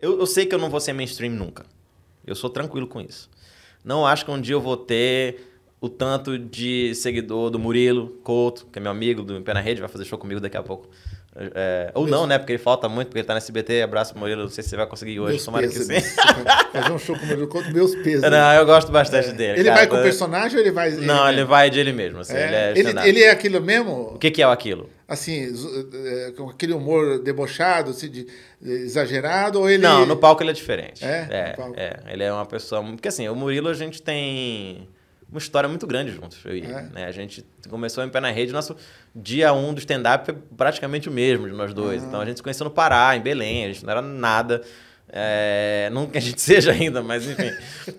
Eu, eu sei que eu não vou ser mainstream nunca. Eu sou tranquilo com isso. Não acho que um dia eu vou ter o tanto de seguidor do Murilo Couto, que é meu amigo do Pé na Rede, vai fazer show comigo daqui a pouco é, ou não, né? Porque ele falta muito, porque ele tá na SBT. Abraço, Murilo. Não sei se você vai conseguir hoje. Meus tomara pesos, que sim. Fazer um show com o Murilo Couto, meus pesos. Não, eu gosto bastante é. dele. Ele cara. vai com o personagem ou ele vai. não, ele vai de ele mesmo. Assim, é. Ele, é ele, ele, é aquilo mesmo? O que, que é o aquilo? Assim, é, com aquele humor debochado, assim, de, exagerado? Ou ele... Não, no palco ele é diferente. É? É, é. Ele é uma pessoa. Porque assim, o Murilo a gente tem uma história muito grande juntos. Eu e é. né? A gente começou em pé na rede, nosso dia um do stand-up foi praticamente o mesmo de nós dois. Uhum. Então a gente se conheceu no Pará, em Belém, a gente não era nada. É, não que a gente seja ainda, mas enfim,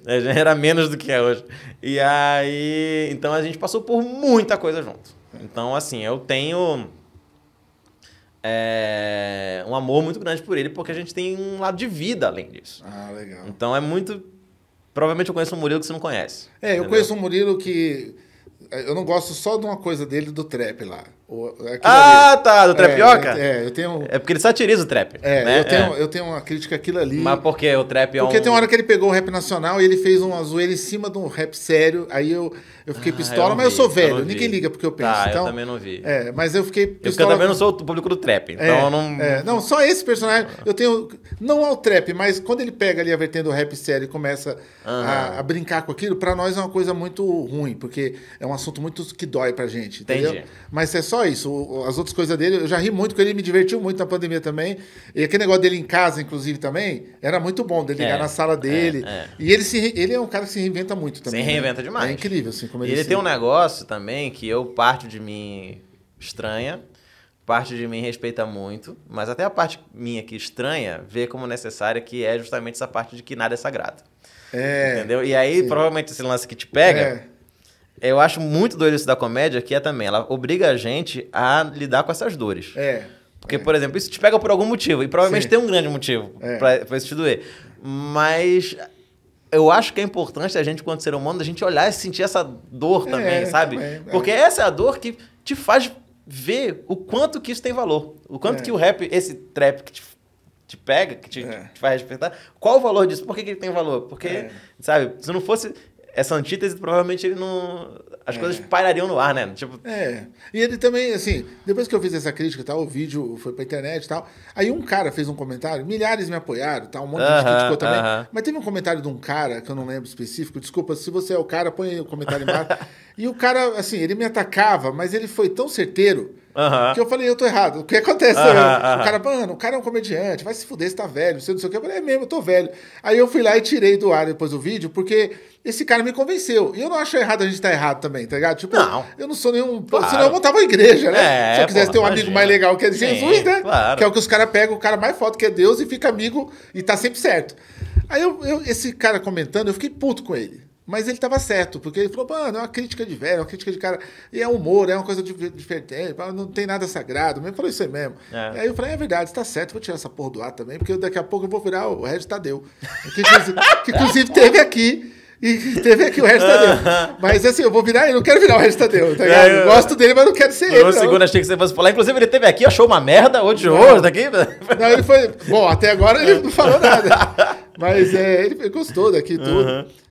era menos do que é hoje. E aí, então a gente passou por muita coisa junto. Então, assim, eu tenho é, um amor muito grande por ele, porque a gente tem um lado de vida além disso. Ah, legal. Então é muito Provavelmente eu conheço um Murilo que você não conhece. É, eu conheço um Murilo que. É, eu não gosto só de uma coisa dele do trap lá. O, é ah, ali. tá, do é, Trapioca? É, é, eu tenho. É porque ele satiriza o trap. É, né? eu, tenho, é. eu tenho uma crítica àquilo ali. Mas porque o trap é Porque um... tem uma hora que ele pegou o rap nacional e ele fez um zoeira em cima de um rap sério. Aí eu, eu fiquei ah, pistola, eu mas vi, eu sou velho, eu ninguém liga porque eu penso. Tá, então, eu também não vi. É, mas eu fiquei pistola. Eu, porque eu também não sou o público do trap, então é, eu não. É, não, só esse personagem. Ah. Eu tenho. Não ao trap, mas quando ele pega ali a vertente do rap sério e começa a, a, brincar com aquilo, pra nós é uma coisa muito ruim, porque é um assunto muito que dói pra gente. Entendi. Entendeu? Mas é só só isso. As outras coisas dele, eu já ri muito com ele, me divertiu muito na pandemia também. E aquele negócio dele em casa, inclusive, também, era muito bom, dele ligar é, na sala é, dele. É, é. E ele, se, ele é um cara que se reinventa muito também. Se né? reinventa né? demais. É incrível, assim, como ele. E ele se... tem um negócio também que eu, parte de mim estranha, parte de mim respeita muito, mas até a parte minha que estranha vê como necessária, que é justamente essa parte de que nada é sagrado. É. Entendeu? E aí, sim. provavelmente, esse lance que te pega é. Eu acho muito doido isso da comédia, que é também, ela obriga a gente a lidar com essas dores. É. Porque, é. por exemplo, isso te pega por algum motivo, e provavelmente Sim. tem um grande motivo é. pra, pra isso te doer. Mas eu acho que é importante a gente, quanto ser humano, a gente olhar e sentir essa dor é, também, sabe? Também, é. Porque essa é a dor que te faz ver o quanto que isso tem valor. O quanto é. que o rap, esse trap que te te pega, que te, é. te faz respeitar. Qual o valor disso? Por que, que ele tem valor? Porque, é. sabe, se não fosse essa antítese, provavelmente ele não. As é. coisas pairariam no ar, né? Tipo... É. E ele também, assim, depois que eu fiz essa crítica e tal, o vídeo foi pra internet e tal. Aí um cara fez um comentário, milhares me apoiaram tal, um monte de uh -huh, gente criticou também. Uh -huh. Mas teve um comentário de um cara, que eu não lembro específico, desculpa, se você é o cara, põe o um comentário embaixo. E o cara, assim, ele me atacava, mas ele foi tão certeiro que eu falei, eu tô errado. O que acontece? eu, O cara, mano, o cara é um comediante, vai se fuder, você tá velho, você não sei o que. Eu falei, é mesmo, eu tô velho. Aí eu fui lá e tirei do ar depois do vídeo, porque esse cara me convenceu. E eu não acho errado a gente estar tá errado também, tá ligado? Tipo, não. eu não sou nenhum. Claro. Senão eu montava uma igreja, né? É, Se eu quisesse ter um imagina. amigo mais legal que é Jesus, né? Claro. Que é o que os caras pegam, o cara mais foda que é Deus e fica amigo e tá sempre certo. Aí eu, eu, esse cara comentando, eu fiquei puto com ele. Mas ele estava certo, porque ele falou, mano, é uma crítica de velho, é uma crítica de cara. E é humor, é uma coisa diferente, não tem nada sagrado. Ele falou isso aí mesmo. É. Aí eu falei, é verdade, está certo, vou tirar essa porra do ar também, porque daqui a pouco eu vou virar o Regis Tadeu. Que, que inclusive teve aqui. E teve aqui o resto Tadeu. Mas assim, eu vou virar, eu não quero virar o resto Tadeu, tá é, ligado? Eu gosto dele, mas não quero ser ele. No segundo, achei que você fosse falar. Inclusive, ele teve aqui, achou uma merda, odiou, daqui. Não, ele foi. Bom, até agora ele é. não falou nada. Mas é, ele gostou daqui tudo.